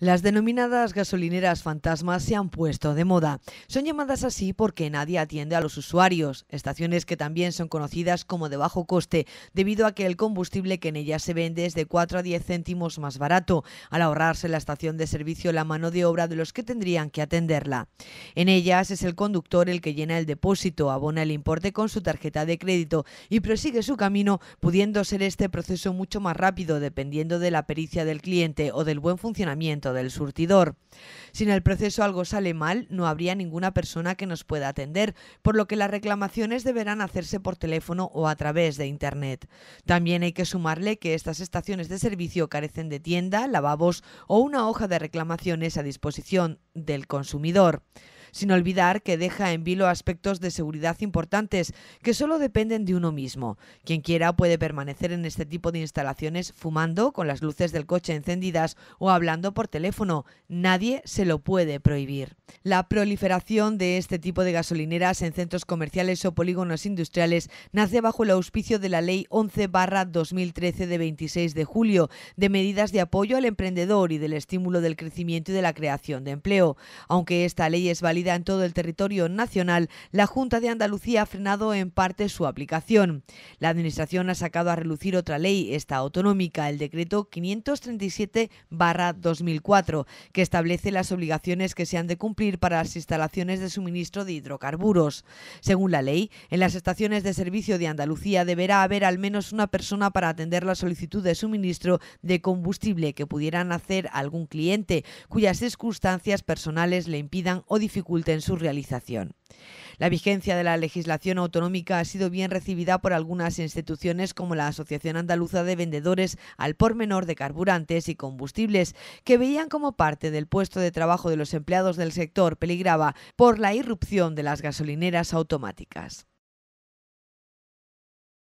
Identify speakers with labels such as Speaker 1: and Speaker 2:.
Speaker 1: Las denominadas gasolineras fantasmas se han puesto de moda. Son llamadas así porque nadie atiende a los usuarios, estaciones que también son conocidas como de bajo coste, debido a que el combustible que en ellas se vende es de 4 a 10 céntimos más barato, al ahorrarse la estación de servicio la mano de obra de los que tendrían que atenderla. En ellas es el conductor el que llena el depósito, abona el importe con su tarjeta de crédito y prosigue su camino, pudiendo ser este proceso mucho más rápido dependiendo de la pericia del cliente o del buen funcionamiento del surtidor. Si en el proceso algo sale mal, no habría ninguna persona que nos pueda atender, por lo que las reclamaciones deberán hacerse por teléfono o a través de Internet. También hay que sumarle que estas estaciones de servicio carecen de tienda, lavabos o una hoja de reclamaciones a disposición del consumidor sin olvidar que deja en vilo aspectos de seguridad importantes que solo dependen de uno mismo. Quien quiera puede permanecer en este tipo de instalaciones fumando con las luces del coche encendidas o hablando por teléfono. Nadie se lo puede prohibir. La proliferación de este tipo de gasolineras en centros comerciales o polígonos industriales nace bajo el auspicio de la Ley 11-2013 de 26 de julio de medidas de apoyo al emprendedor y del estímulo del crecimiento y de la creación de empleo. Aunque esta ley es válida en todo el territorio nacional, la Junta de Andalucía ha frenado en parte su aplicación. La Administración ha sacado a relucir otra ley, esta autonómica, el decreto 537-2004, que establece las obligaciones que se han de cumplir para las instalaciones de suministro de hidrocarburos. Según la ley, en las estaciones de servicio de Andalucía deberá haber al menos una persona para atender la solicitud de suministro de combustible que pudieran hacer algún cliente cuyas circunstancias personales le impidan o dificultan en su realización. La vigencia de la legislación autonómica ha sido bien recibida por algunas instituciones como la Asociación Andaluza de Vendedores al Por Menor de Carburantes y Combustibles, que veían como parte del puesto de trabajo de los empleados del sector peligraba por la irrupción de las gasolineras automáticas.